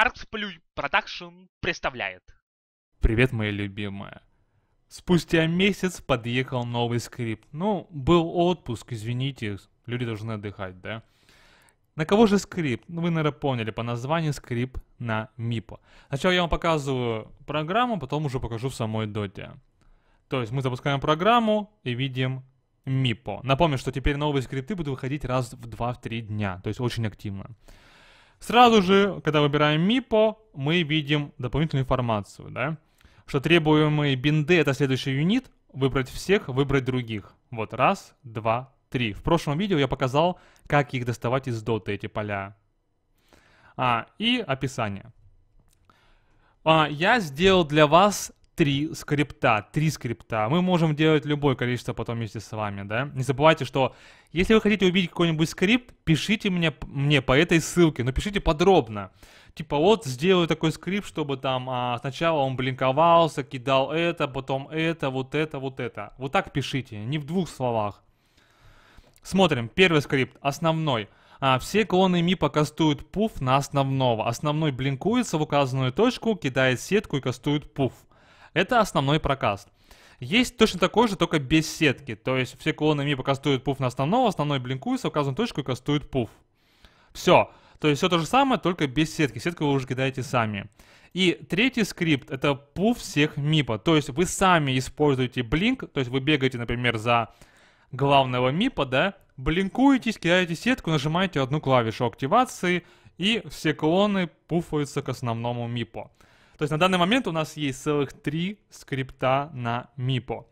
Artsplay Production представляет. Привет, моя любимая. Спустя месяц подъехал новый скрипт. Ну, был отпуск, извините, люди должны отдыхать, да? На кого же скрипт? Ну, вы, наверное, поняли по названию скрипт на MIPO. Сначала я вам показываю программу, потом уже покажу в самой доте. То есть мы запускаем программу и видим MIPO. Напомню, что теперь новые скрипты будут выходить раз в 2-3 дня, то есть очень активно. Сразу же, когда выбираем MIPO, мы видим дополнительную информацию, да? Что требуемые бинды — это следующий юнит, выбрать всех, выбрать других. Вот раз, два, три. В прошлом видео я показал, как их доставать из доты, эти поля. А, и описание. А, я сделал для вас три скрипта, три скрипта. Мы можем делать любое количество потом вместе с вами, да? Не забывайте, что если вы хотите убить какой-нибудь скрипт, пишите мне, мне по этой ссылке, но пишите подробно. Типа вот сделаю такой скрипт, чтобы там а, сначала он блинковался, кидал это, потом это, вот это, вот это. Вот так пишите, не в двух словах. Смотрим, первый скрипт, основной. А, все клоны МИПа кастуют пуф на основного. Основной блинкуется в указанную точку, кидает сетку и кастует пуф. Это основной прокаст. Есть точно такой же, только без сетки. То есть все клоны мипа кастуют пуф на основного, основной блинкуется с точку точкой и кастует пуф. Все. То есть все то же самое, только без сетки. Сетку вы уже кидаете сами. И третий скрипт — это пуф всех мипа. То есть вы сами используете блинк, то есть вы бегаете, например, за главного мипа, да, блинкуетесь, кидаете сетку, нажимаете одну клавишу активации, и все клоны пуфаются к основному мипу. То есть на данный момент у нас есть целых три скрипта на MIPO.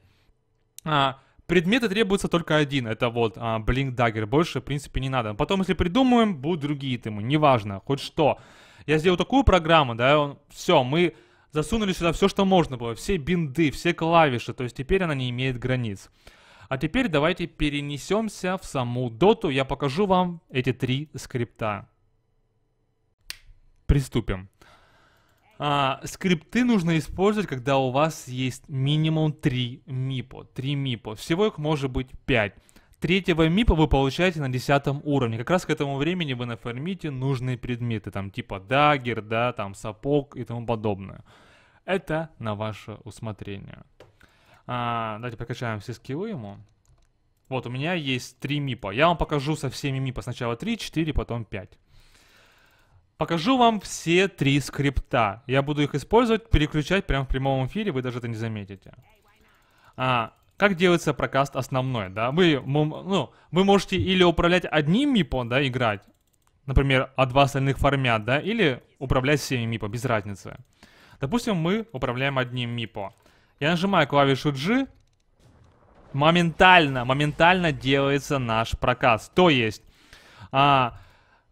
А, предметы требуется только один. Это вот а, Blink Dagger. Больше, в принципе, не надо. Потом, если придумаем, будут другие темы. Неважно, хоть что. Я сделал такую программу, да, он, все, мы засунули сюда все, что можно было. Все бинды, все клавиши. То есть теперь она не имеет границ. А теперь давайте перенесемся в саму доту. Я покажу вам эти три скрипта. Приступим. А, скрипты нужно использовать, когда у вас есть минимум 3 мипа, 3 мипа. Всего их может быть 5. Третьего мипа вы получаете на 10 уровне. Как раз к этому времени вы нафармите нужные предметы, там типа дагер, да, там сапог и тому подобное. Это на ваше усмотрение. А, давайте прокачаем все скиллы ему. Вот, у меня есть 3 мипа. Я вам покажу со всеми мипа. Сначала 3, 4, потом 5. Покажу вам все три скрипта. Я буду их использовать, переключать прямо в прямом эфире, вы даже это не заметите. А, как делается прокаст основной, да? Вы, ну, вы можете или управлять одним мипом, да, играть, например, а два остальных формят, да, или управлять всеми мипо, без разницы. Допустим, мы управляем одним мипо. Я нажимаю клавишу G, моментально, моментально делается наш прокаст. То есть, а,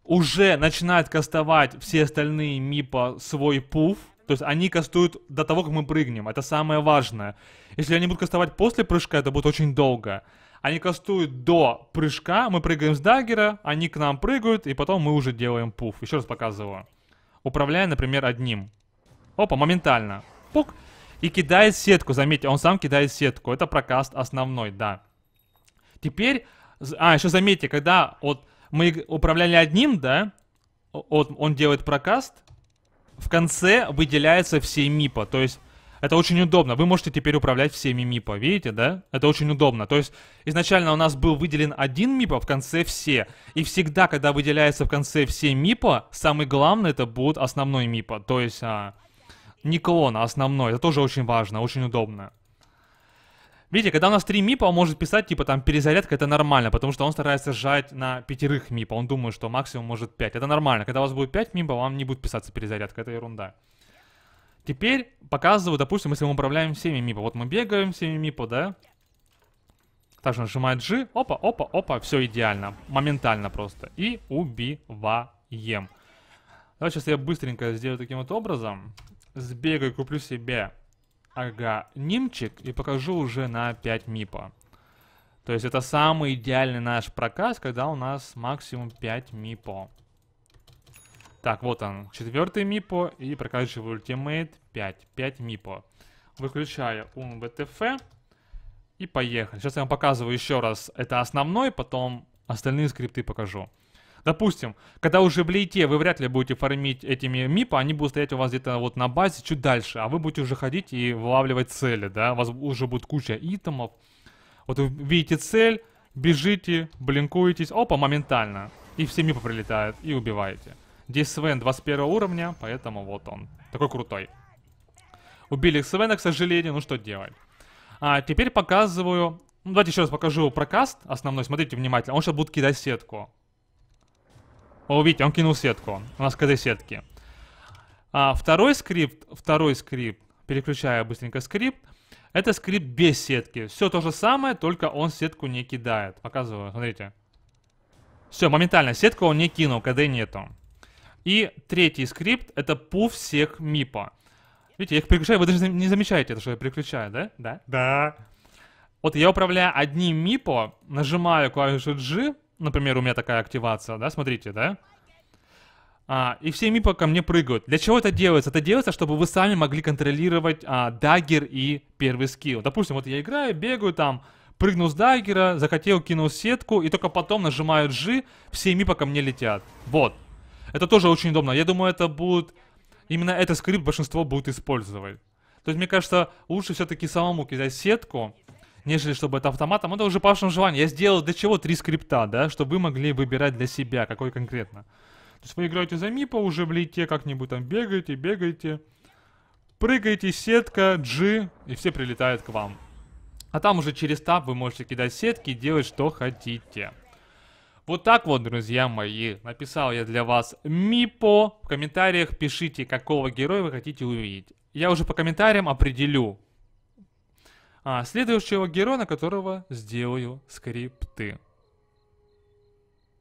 уже начинает кастовать все остальные мипа свой пуф. То есть они кастуют до того, как мы прыгнем. Это самое важное. Если они будут кастовать после прыжка, это будет очень долго. Они кастуют до прыжка, мы прыгаем с даггера, они к нам прыгают, и потом мы уже делаем пуф. Еще раз показываю. Управляя, например, одним. Опа, моментально. Пук. И кидает сетку, заметьте, он сам кидает сетку. Это прокаст основной, да. Теперь, а, еще заметьте, когда от мы управляли одним, да? Вот он делает прокаст. В конце выделяется все мипа. То есть это очень удобно. Вы можете теперь управлять всеми мипа. Видите, да? Это очень удобно. То есть изначально у нас был выделен один мипа, в конце все. И всегда, когда выделяется в конце все мипа, самый главный это будет основной мипа. То есть а, не клон, а основной. Это тоже очень важно, очень удобно. Видите, когда у нас три мипа, он может писать, типа, там, перезарядка, это нормально, потому что он старается сжать на пятерых мипа. Он думает, что максимум может 5. Это нормально. Когда у вас будет 5 мипа, вам не будет писаться перезарядка. Это ерунда. Теперь показываю, допустим, если мы управляем всеми мипа. Вот мы бегаем всеми мипа, да? Также нажимает G. Опа, опа, опа. Все идеально. Моментально просто. И убиваем. Давай сейчас я быстренько сделаю таким вот образом. Сбегаю, куплю себе Ага, нимчик и покажу уже на 5 мипа. То есть это самый идеальный наш проказ, когда у нас максимум 5 мипо. Так, вот он, четвертый мипо и прокачиваю ультимейт 5, 5 мипо. Выключаю ум UNBTF и поехали. Сейчас я вам показываю еще раз, это основной, потом остальные скрипты покажу. Допустим, когда уже в лейте вы вряд ли будете фармить этими мипа, они будут стоять у вас где-то вот на базе чуть дальше, а вы будете уже ходить и вылавливать цели, да, у вас уже будет куча итемов. Вот вы видите цель, бежите, блинкуетесь, опа, моментально. И все мипы прилетают, и убиваете. Здесь Свен 21 уровня, поэтому вот он. Такой крутой. Убили Свена, к сожалению, ну что делать. А теперь показываю... Ну, давайте еще раз покажу прокаст основной, смотрите внимательно. Он сейчас будет кидать сетку. О, видите, он кинул сетку. У нас КД сетки. А второй скрипт, второй скрипт, переключая быстренько скрипт, это скрипт без сетки. Все то же самое, только он сетку не кидает. Показываю, смотрите. Все, моментально, сетку он не кинул, КД нету. И третий скрипт, это пуф всех мипа. Видите, я их переключаю, вы даже не замечаете, что я переключаю, да? Да. Да. Вот я управляю одним мипо, нажимаю клавишу G, Например, у меня такая активация, да, смотрите, да? А, и все мипы ко мне прыгают. Для чего это делается? Это делается, чтобы вы сами могли контролировать а, дагер и первый скилл. Допустим, вот я играю, бегаю там, прыгнул с дагера, захотел, кинул сетку, и только потом нажимают G, все мипы ко мне летят. Вот. Это тоже очень удобно. Я думаю, это будет... Именно этот скрипт большинство будет использовать. То есть, мне кажется, лучше все-таки самому кидать сетку, нежели чтобы это автоматом. Это уже по вашему желанию. Я сделал для чего три скрипта, да, чтобы вы могли выбирать для себя, какой конкретно. То есть вы играете за мипа уже в лите, как-нибудь там бегаете, бегаете. Прыгаете, сетка, G, и все прилетают к вам. А там уже через таб вы можете кидать сетки и делать что хотите. Вот так вот, друзья мои, написал я для вас Мипо. В комментариях пишите, какого героя вы хотите увидеть. Я уже по комментариям определю, а, следующего героя, на которого сделаю скрипты.